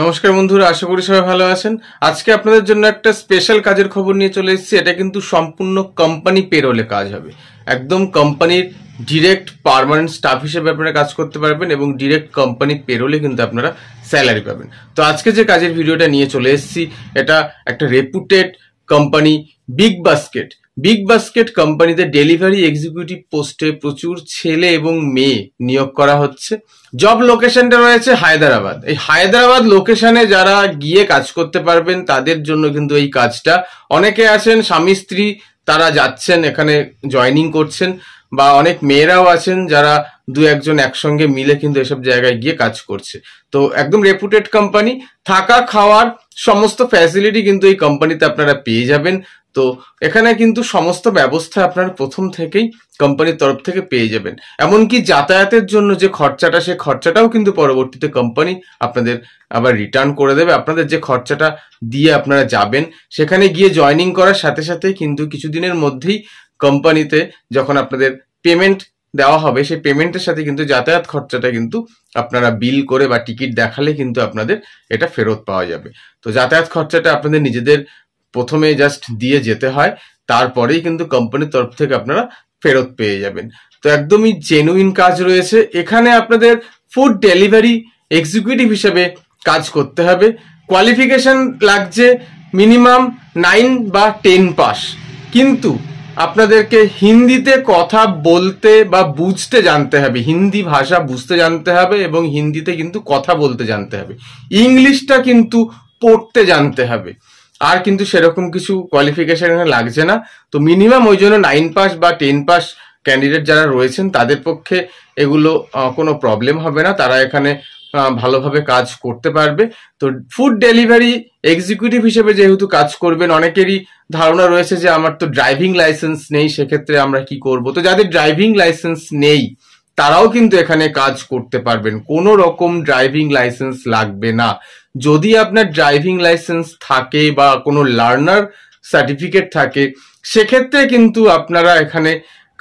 নমস্কার বন্ধুরা আশা করি সবাই ভালো আছেন আজকে আপনাদের জন্য একটা স্পেশাল কাজের খবর নিয়ে চলে এসেছি এটা কিন্তু সম্পূর্ণ কোম্পানি পেরোলে কাজ হবে একদম কোম্পানির ডিরেক্ট পারমানেন্ট স্টাফ হিসেবে আপনারা কাজ করতে পারবেন এবং ডিরেক্ট কোম্পানি পেরোলে কিন্তু আপনারা স্যালারি পাবেন তো আজকে যে কাজের ভিডিওটা নিয়ে চলে এসেছি এটা একটা reputed company Big Basket Big Basket কোম্পানিতে ডেলিভারি এক্সিকিউটিভ পোস্টে প্রচুর ছেলে এবং মেয়ে নিয়োগ করা হচ্ছে জব লোকেশনটা রয়েছে হায়দ্রাবাদ এই হায়দ্রাবাদ লোকেশনে যারা গিয়ে কাজ করতে পারবেন তাদের জন্য কিন্তু এই কাজটা অনেকে আছেন স্বামী স্ত্রী তারা যাচ্ছেন এখানে জয়নিং করছেন বা অনেক মেয়েরাও আছেন যারা দু একজন একসঙ্গে মিলে কিন্তু এসব জায়গায় গিয়ে কাজ করছে তো একদম রেপুটেড কোম্পানি থাকা খাওয়ার সমস্ত ফ্যাসিলিটি কিন্তু এই কোম্পানিতে আপনারা পেয়ে যাবেন তো এখানে কিন্তু সমস্ত ব্যবস্থা আপনারা প্রথম থেকেই কোম্পানির তরফ থেকে পেয়ে যাবেন এমনকি যাতায়াতের জন্য যে খরচাটা সে খরচাটাও কিন্তু পরবর্তীতে কোম্পানি আপনাদের আবার রিটার্ন করে দেবে আপনাদের যে খরচাটা দিয়ে আপনারা যাবেন সেখানে গিয়ে জয়নিং করার সাথে সাথে কিন্তু কিছুদিনের মধ্যেই কোম্পানিতে যখন আপনাদের পেমেন্ট দেওয়া হবে সেই পেমেন্টের সাথে কিন্তু যাতায়াত খরচাটা কিন্তু আপনারা বিল করে বা টিকিট দেখালে কিন্তু আপনাদের এটা ফেরত পাওয়া যাবে তো যাতায়াত খরচাটা আপনাদের নিজেদের প্রথমে জাস্ট দিয়ে যেতে হয় তারপরেই কিন্তু কোম্পানির তরফ থেকে আপনারা ফেরত পেয়ে যাবেন তো একদমই জেনুইন কাজ রয়েছে এখানে আপনাদের ফুড ডেলিভারি এক্সিকিউটিভ হিসেবে কাজ করতে হবে কোয়ালিফিকেশন লাগছে মিনিমাম নাইন বা টেন পাস কিন্তু আপনাদেরকে হিন্দিতে কথা বলতে বা বুঝতে জানতে হবে হিন্দি ভাষা বুঝতে জানতে হবে এবং হিন্দিতে কিন্তু কথা বলতে জানতে হবে ইংলিশটা কিন্তু পড়তে জানতে হবে আর কিন্তু সেরকম কিছু কোয়ালিফিকেশন এখানে লাগছে না তো মিনিমাম ওই জন্য নাইন পাস বা টেন পাস ক্যান্ডিডেট যারা রয়েছেন তাদের পক্ষে এগুলো কোনো প্রবলেম হবে না তারা এখানে ভালোভাবে কাজ করতে পারবে তো ফুড ডেলিভারি এক্সিকিউটিভ হিসেবে যেহেতু কাজ করবেন অনেকেরই ধারণা রয়েছে যে আমার তো ড্রাইভিং লাইসেন্স নেই সেক্ষেত্রে আমরা কি করব তো যাদের ড্রাইভিং লাইসেন্স নেই তারাও কিন্তু এখানে কাজ করতে পারবেন কোনো রকম ড্রাইভিং লাইসেন্স লাগবে না যদি আপনার ড্রাইভিং লাইসেন্স থাকে বা কোনো লার্নার সার্টিফিকেট থাকে সেক্ষেত্রে কিন্তু আপনারা এখানে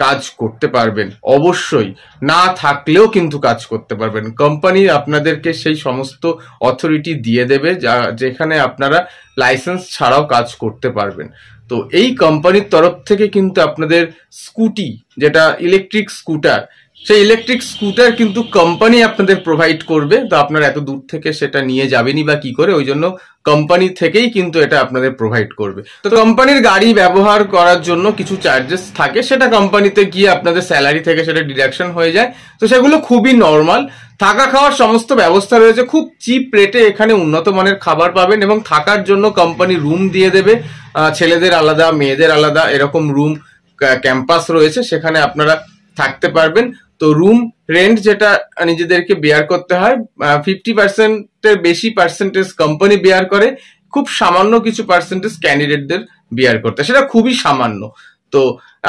কাজ করতে পারবেন অবশ্যই না থাকলেও কিন্তু কাজ করতে পারবেন কোম্পানি আপনাদেরকে সেই সমস্ত অথরিটি দিয়ে দেবে যা যেখানে আপনারা লাইসেন্স ছাড়াও কাজ করতে পারবেন তো এই কোম্পানির তরফ থেকে কিন্তু আপনাদের স্কুটি যেটা ইলেকট্রিক স্কুটার সেই ইলেকট্রিক স্কুটার কিন্তু কোম্পানি আপনাদের প্রোভাইড করবে তো আপনার এত দূর থেকে সেটা নিয়ে যাবেনি বা কি করে ওই জন্য কোম্পানি থেকেই কিন্তু এটা আপনাদের প্রোভাইড করবে তো কোম্পানির গাড়ি ব্যবহার করার জন্য কিছু চার্জেস থাকে সেটা কোম্পানিতে গিয়ে আপনাদের স্যালারি থেকে সেটা ডিডাকশন হয়ে যায় তো সেগুলো খুবই নর্মাল থাকা খাওয়ার সমস্ত ব্যবস্থা রয়েছে খুব চিপ রেটে এখানে উন্নত মানের খাবার পাবেন এবং থাকার জন্য কোম্পানি রুম দিয়ে দেবে ছেলেদের আলাদা মেয়েদের আলাদা এরকম রুম ক্যাম্পাস রয়েছে সেখানে আপনারা থাকতে পারবেন তো রুম রেন্ট যেটা নিজেদেরকে বেয়ার করতে হয় ফিফটি পার্সেন্টের বেশি পার্সেন্টেজ কোম্পানি বেয়ার করে খুব সামান্য কিছু পার্সেন্টেজ ক্যান্ডিডেটদের বিয়ার করতে সেটা খুবই সামান্য তো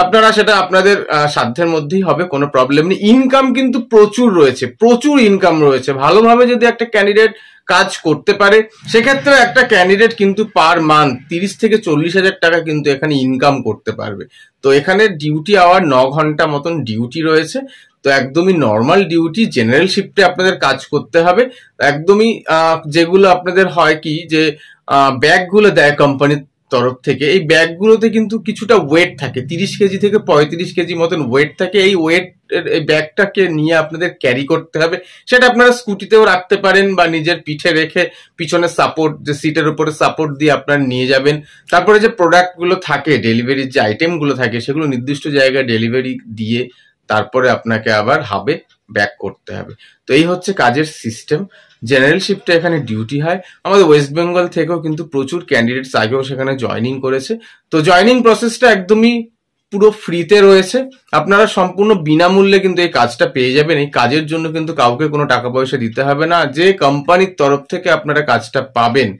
আপনারা সেটা আপনাদের সাধ্যের মধ্যেই হবে কোনো প্রবলেম নেই ইনকাম কিন্তু প্রচুর রয়েছে প্রচুর ইনকাম রয়েছে ভালোভাবে যদি একটা ক্যান্ডিডেট কাজ করতে পারে সেক্ষেত্রে একটা ক্যান্ডিডেট কিন্তু পার মান্থ তিরিশ থেকে চল্লিশ হাজার টাকা কিন্তু এখানে ইনকাম করতে পারবে তো এখানে ডিউটি আওয়ার ন ঘন্টা মতন ডিউটি রয়েছে তো একদমই নর্মাল ডিউটি জেনারেল শিফটে আপনাদের কাজ করতে হবে একদমই যেগুলো আপনাদের হয় কি যে ব্যাগগুলো দেয় কোম্পানির তরফ থেকে এই ব্যাগগুলোতে কিন্তু কিছুটা ওয়েট থাকে তিরিশ কেজি থেকে পঁয়ত্রিশ কেজি মতন ওয়েট থাকে এই ওয়েট এই ব্যাগটাকে নিয়ে আপনাদের ক্যারি করতে হবে সেটা আপনারা স্কুটিতেও রাখতে পারেন বা নিজের পিঠে রেখে পিছনে সাপোর্ট যে সিটের উপরে সাপোর্ট দিয়ে আপনারা নিয়ে যাবেন তারপরে যে প্রোডাক্টগুলো থাকে ডেলিভারির যে আইটেমগুলো থাকে সেগুলো নির্দিষ্ট জায়গায় ডেলিভারি দিয়ে তারপরে আপনাকে আবার হাবে ব্যাক করতে হবে তো এই হচ্ছে কাজের সিস্টেম জেনারেল শিফটে এখানে ডিউটি হয় আমাদের ওয়েস্ট বেঙ্গল থেকেও কিন্তু প্রচুর ক্যান্ডিডেটস আগেও সেখানে জয়নিং করেছে তো জয়নিং প্রসেসটা একদমই পুরো ফ্রিতে রয়েছে আপনারা সম্পূর্ণ বিনামূল্যে কিন্তু এই কাজটা পেয়ে যাবেন এই কাজের জন্য কিন্তু কাউকে কোনো টাকা পয়সা দিতে হবে না যে কোম্পানির তরফ থেকে আপনারা কাজটা পাবেন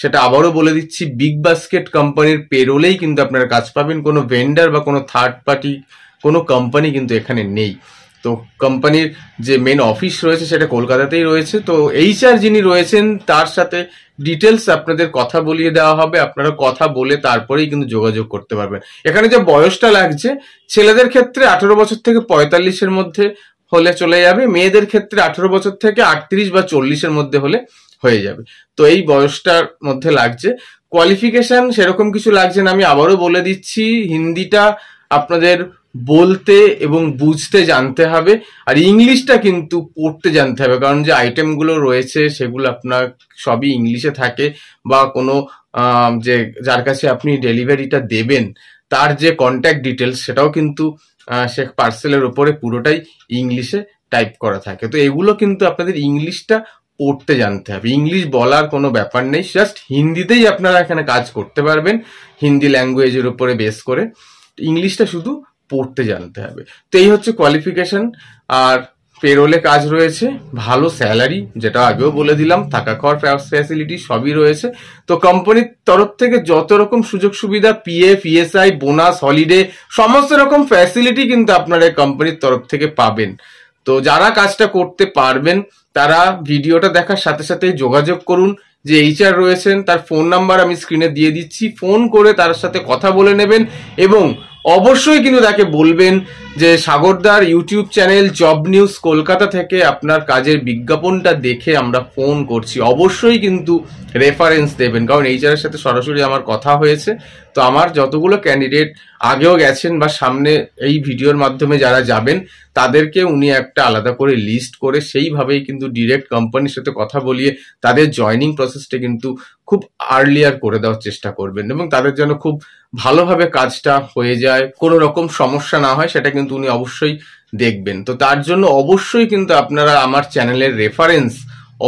সেটা আবারও বলে দিচ্ছি বিগ বাস্কেট কোম্পানির পেরোলেই কিন্তু আপনারা কাজ পাবেন কোনো ভেন্ডার বা কোনো থার্ড পার্টি কোনো কোম্পানি কিন্তু এখানে নেই তো কোম্পানির যে মেন অফিস রয়েছে সেটা কলকাতাতেই রয়েছে তো এইচআর যিনি রয়েছেন তার সাথে ডিটেলস আপনাদের কথা বলিয়ে দেওয়া হবে আপনারা কথা বলে তারপরেই কিন্তু যোগাযোগ করতে পারবেন এখানে যে বয়সটা লাগছে ছেলেদের ক্ষেত্রে আঠেরো বছর থেকে পঁয়তাল্লিশের মধ্যে হলে চলে যাবে মেয়েদের ক্ষেত্রে আঠেরো বছর থেকে আটত্রিশ বা চল্লিশের মধ্যে হলে হয়ে যাবে তো এই বয়সটার মধ্যে লাগছে কোয়ালিফিকেশন সেরকম কিছু লাগছে না আমি আবারও বলে দিচ্ছি হিন্দিটা আপনাদের বলতে এবং বুঝতে জানতে হবে আর ইংলিশটা কিন্তু পড়তে জানতে হবে কারণ যে আইটেমগুলো রয়েছে সেগুলো আপনার সবই ইংলিশে থাকে বা কোনো যে যার কাছে আপনি ডেলিভারিটা দেবেন তার যে কন্ট্যাক্ট ডিটেলস সেটাও কিন্তু সে পার্সেলের ওপরে পুরোটাই ইংলিশে টাইপ করা থাকে তো এগুলো কিন্তু আপনাদের ইংলিশটা পড়তে জানতে হবে ইংলিশ বলার কোনো ব্যাপার নেই জাস্ট হিন্দিতেই আপনারা এখানে কাজ করতে পারবেন হিন্দি ল্যাঙ্গুয়েজের উপরে বেস করে ইংলিশটা শুধু পড়তে জানতে হবে তো এই হচ্ছে কোয়ালিফিকেশন আর পেরোলে কাজ রয়েছে ভালো স্যালারি যেটা আগেও বলে দিলাম থাকা খাওয়ার ফ্যাসিলিটি সবই রয়েছে তো কোম্পানির তরফ থেকে যত রকম সুযোগ সুবিধা পিএফ ইএসআই বোনাস হলিডে সমস্ত রকম ফ্যাসিলিটি কিন্তু আপনারা কোম্পানির তরফ থেকে পাবেন তো যারা কাজটা করতে পারবেন তারা ভিডিওটা দেখার সাথে সাথে যোগাযোগ করুন যে এইচআর রয়েছেন তার ফোন নাম্বার আমি স্ক্রিনে দিয়ে দিচ্ছি ফোন করে তার সাথে কথা বলে নেবেন এবং অবশ্যই কিন্তু তাকে বলবেন যে সাগরদার YouTube channel job news Kolkata থেকে আপনার কাজের বিজ্ঞাপনটা দেখে আমরা ফোন করছি অবশ্যই কিন্তু রেফারেন্স দেবেন কারণ এইচআরের সাথে সরাসরি আমার কথা হয়েছে তো আমার যতগুলো ক্যান্ডিডেট আগেও গেছেন বা সামনে এই ভিডিওর মাধ্যমে যারা যাবেন তাদেরকে উনি একটা আলাদা করে লিস্ট করে সেইভাবেই কিন্তু ডিরেক্ট কোম্পানির সাথে কথা বলিয়ে তাদের জয়নিং প্রসেসটা কিন্তু খুব আর্লিয়ার করে দেওয়ার চেষ্টা করবেন এবং তাদের যেন খুব ভালোভাবে কাজটা হয়ে যায় কোনো রকম সমস্যা না হয় সেটা কিন্তু কিন্তু উনি অবশ্যই দেখবেন তো তার জন্য অবশ্যই কিন্তু আপনারা আমার চ্যানেলের রেফারেন্স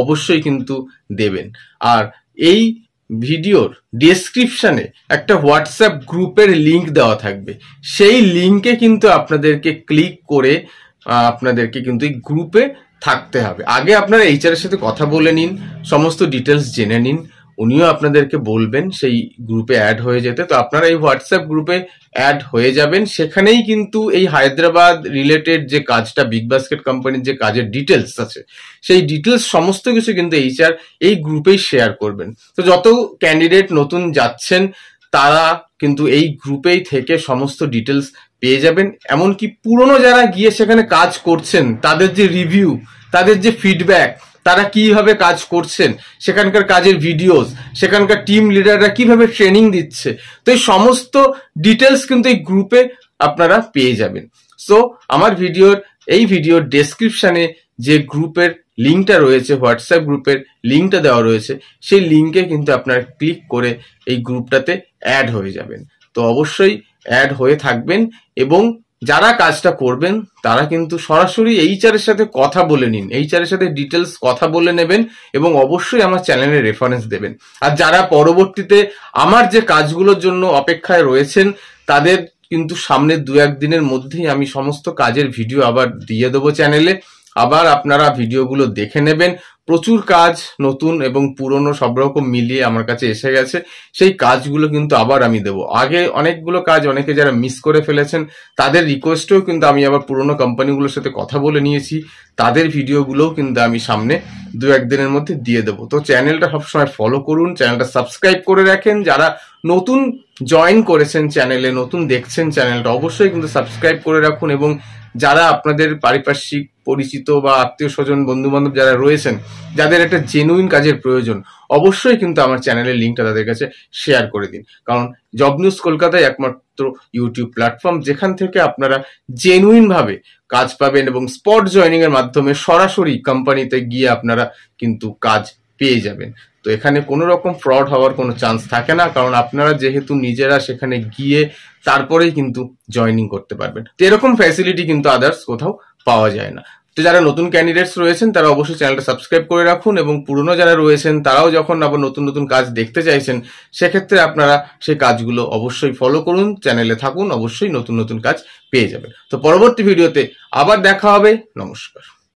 অবশ্যই কিন্তু দেবেন আর এই ভিডিওর ডেসক্রিপশানে একটা হোয়াটসঅ্যাপ গ্রুপের লিংক দেওয়া থাকবে সেই লিঙ্কে কিন্তু আপনাদেরকে ক্লিক করে আপনাদেরকে কিন্তু এই গ্রুপে থাকতে হবে আগে আপনারা এইচআরের সাথে কথা বলে নিন সমস্ত ডিটেলস জেনে নিন উনিও আপনাদেরকে বলবেন সেই গ্রুপে অ্যাড হয়ে যেতে তো আপনারা এই হোয়াটসঅ্যাপ গ্রুপে অ্যাড হয়ে যাবেন সেখানেই কিন্তু এই হায়দ্রাবাদ রিলেটেড যে কাজটা বিগ বাস্কেট কোম্পানির যে কাজের ডিটেলস আছে সেই ডিটেলস সমস্ত কিছু কিন্তু এইচআর এই গ্রুপেই শেয়ার করবেন তো যত ক্যান্ডিডেট নতুন যাচ্ছেন তারা কিন্তু এই গ্রুপেই থেকে সমস্ত ডিটেলস পেয়ে যাবেন এমনকি পুরনো যারা গিয়ে সেখানে কাজ করছেন তাদের যে রিভিউ তাদের যে ফিডব্যাক তারা কিভাবে কাজ করছেন সেখানকার কাজের ভিডিওস সেখানকার টিম লিডাররা কিভাবে ট্রেনিং দিচ্ছে তো এই সমস্ত ডিটেলস কিন্তু এই গ্রুপে আপনারা পেয়ে যাবেন সো আমার ভিডিওর এই ভিডিওর ডেসক্রিপশানে যে গ্রুপের লিঙ্কটা রয়েছে হোয়াটসঅ্যাপ গ্রুপের লিঙ্কটা দেওয়া রয়েছে সেই লিঙ্কে কিন্তু আপনারা ক্লিক করে এই গ্রুপটাতে অ্যাড হয়ে যাবেন তো অবশ্যই অ্যাড হয়ে থাকবেন এবং যারা কাজটা করবেন তারা কিন্তু সরাসরি এইচআর এর সাথে কথা বলে নিন এইচআর এর সাথে ডিটেলস কথা বলে নেবেন এবং অবশ্যই আমার চ্যানেলে রেফারেন্স দেবেন আর যারা পরবর্তীতে আমার যে কাজগুলোর জন্য অপেক্ষায় রয়েছেন তাদের কিন্তু সামনের দু এক দিনের মধ্যেই আমি সমস্ত কাজের ভিডিও আবার দিয়ে দেবো চ্যানেলে আবার আপনারা ভিডিওগুলো দেখে নেবেন প্রচুর কাজ নতুন এবং পুরনো সব রকম মিলিয়ে আমার কাছে এসে গেছে সেই কাজগুলো কিন্তু আবার আমি দেব আগে অনেকগুলো কাজ অনেকে যারা মিস করে ফেলেছেন তাদের রিকোয়েস্টেও কিন্তু আমি আবার পুরনো কোম্পানিগুলোর সাথে কথা বলে নিয়েছি তাদের ভিডিওগুলোও কিন্তু আমি সামনে দু একদিনের মধ্যে দিয়ে দেবো তো চ্যানেলটা সবসময় ফলো করুন চ্যানেলটা সাবস্ক্রাইব করে রাখেন যারা নতুন জয়েন করেছেন চ্যানেলে নতুন দেখছেন চ্যানেলটা অবশ্যই কিন্তু সাবস্ক্রাইব করে রাখুন এবং যারা আপনাদের পারিপার্শ্বিক পরিচিত বা আত্মীয় স্বজন বন্ধু বান্ধব যারা রয়েছেন যাদের একটা জেনুইন কাজের প্রয়োজন অবশ্যই কিন্তু আমার চ্যানেলের লিঙ্কটা তাদের কাছে শেয়ার করে দিন কারণ জব নিউজ কলকাতায় একমাত্র ইউটিউব প্ল্যাটফর্ম যেখান থেকে আপনারা জেনুইনভাবে কাজ পাবেন এবং স্পট জয়নিংয়ের মাধ্যমে সরাসরি কোম্পানিতে গিয়ে আপনারা কিন্তু কাজ পেয়ে যাবেন তো এখানে কোনো রকম ফ্রড হওয়ার কোনো চান্স থাকে না কারণ আপনারা যেহেতু নিজেরা সেখানে গিয়ে তারপরেই কিন্তু জয়নিং করতে পারবেন তো এরকম ফ্যাসিলিটি কিন্তু আদার্স কোথাও পাওয়া যায় না তো যারা নতুন ক্যান্ডিডেটস রয়েছেন তারা অবশ্যই চ্যানেলটা সাবস্ক্রাইব করে রাখুন এবং পুরনো যারা রয়েছেন তারাও যখন আবার নতুন নতুন কাজ দেখতে চাইছেন সেক্ষেত্রে আপনারা সেই কাজগুলো অবশ্যই ফলো করুন চ্যানেলে থাকুন অবশ্যই নতুন নতুন কাজ পেয়ে যাবেন তো পরবর্তী ভিডিওতে আবার দেখা হবে নমস্কার